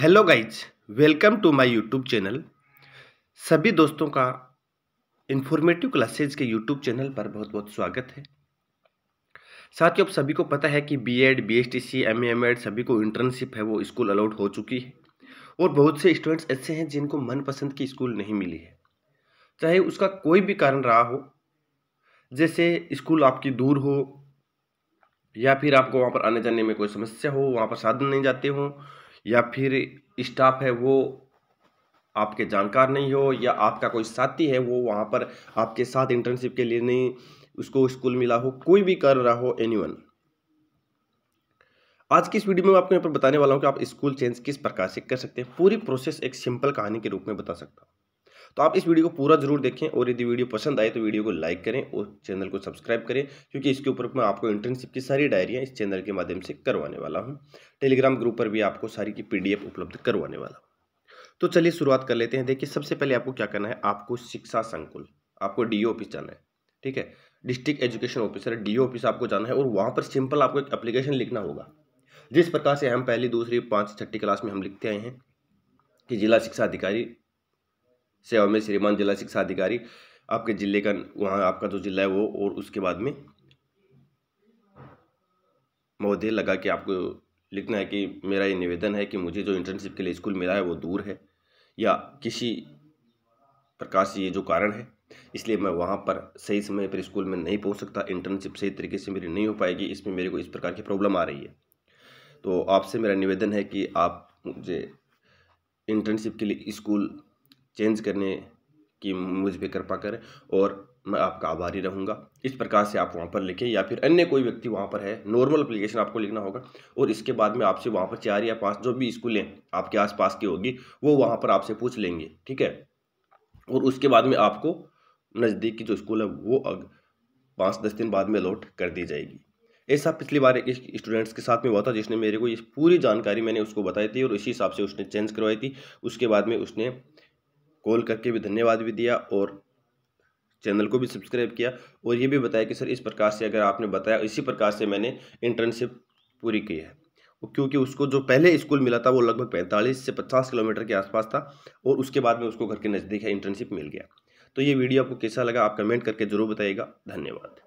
hello guys welcome to my YouTube channel सभी दोस्तों का इन्फॉर्मेटिव क्लासेज के यूट्यूब चैनल पर बहुत बहुत स्वागत है साथ ही अब सभी को पता है कि बीएड बीएसटीसी एमए सभी को इंटर्नशिप है वो स्कूल अलाउड हो चुकी है और बहुत से स्टूडेंट्स ऐसे हैं जिनको मनपसंद की स्कूल नहीं मिली है चाहे उसका कोई भी कारण रहा हो जैसे स्कूल आपकी दूर हो या फिर आपको वहाँ पर आने जाने में कोई समस्या हो वहाँ पर साधन नहीं जाते हों या फिर स्टाफ है वो आपके जानकार नहीं हो या आपका कोई साथी है वो वहाँ पर आपके साथ इंटर्नशिप के लिए नहीं उसको स्कूल मिला हो कोई भी कर रहा हो एनी आज की इस वीडियो में आपको यहाँ पर बताने वाला हूँ कि आप स्कूल चेंज किस प्रकार से कर सकते हैं पूरी प्रोसेस एक सिंपल कहानी के रूप में बता सकता हूँ तो आप इस वीडियो को पूरा जरूर देखें और यदि वीडियो पसंद आए तो वीडियो को लाइक करें और चैनल को सब्सक्राइब करें क्योंकि इसके ऊपर मैं आपको इंटर्नशिप की सारी डायरियाँ इस चैनल के माध्यम से करवाने वाला हूँ टेलीग्राम ग्रुप पर भी आपको सारी की पी उपलब्ध करवाने वाला हूँ तो चलिए शुरुआत कर लेते हैं देखिए सबसे पहले आपको क्या करना है आपको शिक्षा संकुल आपको डी ऑफिस जाना है ठीक है district education officer D office आपको जाना है और वहाँ पर सिंपल आपको एक एप्लीकेशन लिखना होगा जिस प्रकार से हम पहली दूसरी पाँच छठी क्लास में हम लिखते आए हैं कि जिला शिक्षा अधिकारी सेवा में श्रीमान जिला शिक्षा अधिकारी आपके जिले का वहाँ आपका जो जिला है वो और उसके बाद में महोदय लगा कि आपको लिखना है कि मेरा ये निवेदन है कि मुझे जो इंटर्नशिप के लिए स्कूल मिला है वो दूर है या किसी प्रकार से ये जो कारण है इसलिए मैं वहाँ पर सही समय पर स्कूल में नहीं पहुँच सकता इंटर्नशिप सही तरीके से मेरी नहीं हो पाएगी इसमें मेरे को इस प्रकार की प्रॉब्लम आ रही है तो आपसे मेरा निवेदन है कि आप मुझे इंटर्नशिप के लिए स्कूल चेंज करने की मुझ पर कृपा करें और मैं आपका आभारी रहूँगा इस प्रकार से आप वहाँ पर लिखें या फिर अन्य कोई व्यक्ति वहाँ पर है नॉर्मल अप्लीकेशन आपको लिखना होगा और इसके बाद में आपसे वहाँ पर चार या पाँच जो भी स्कूलें आपके आसपास की होगी वो वहाँ पर आपसे पूछ लेंगे ठीक है और उसके बाद में आपको नज़दीक की जो स्कूल है वो अग पाँच दस दिन बाद में अलॉट कर दी जाएगी ऐसा पिछली बार एक स्टूडेंट्स के साथ में हुआ था जिसने मेरे को इस पूरी जानकारी मैंने उसको बताई थी और इसी हिसाब से उसने चेंज करवाई थी उसके बाद में उसने कॉल करके भी धन्यवाद भी दिया और चैनल को भी सब्सक्राइब किया और ये भी बताया कि सर इस प्रकार से अगर आपने बताया इसी प्रकार से मैंने इंटर्नशिप पूरी की है क्योंकि उसको जो पहले स्कूल मिला था वो लगभग पैंतालीस से पचास किलोमीटर के आसपास था और उसके बाद में उसको घर के नज़दीक है इंटर्नशिप मिल गया तो ये वीडियो आपको कैसा लगा आप कमेंट करके ज़रूर बताइएगा धन्यवाद